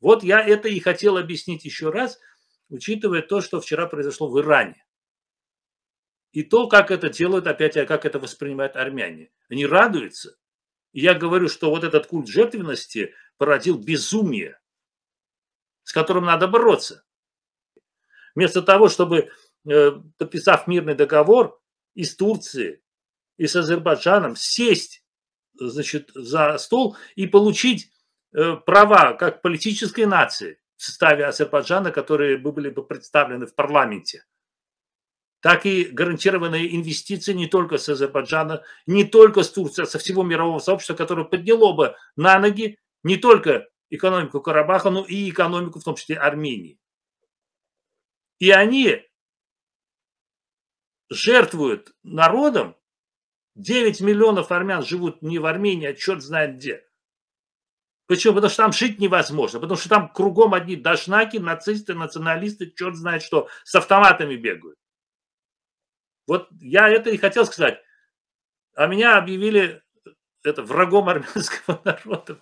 Вот я это и хотел объяснить еще раз, учитывая то, что вчера произошло в Иране. И то, как это делают опять, а как это воспринимают армяне. Они радуются. И я говорю, что вот этот культ жертвенности породил безумие, с которым надо бороться. Вместо того, чтобы, э, подписав мирный договор, из Турции и с Азербайджаном сесть значит, за стол и получить Э, права как политической нации в составе Азербайджана, которые бы были бы представлены в парламенте, так и гарантированные инвестиции не только с Азербайджана, не только с Турции, а со всего мирового сообщества, которое подняло бы на ноги не только экономику Карабаха, но и экономику, в том числе Армении. И они жертвуют народом, 9 миллионов армян живут не в Армении, а черт знает где – Почему? Потому что там жить невозможно, потому что там кругом одни дошнаки, нацисты, националисты, черт знает что, с автоматами бегают. Вот я это и хотел сказать. А меня объявили э, это, врагом армянского народа.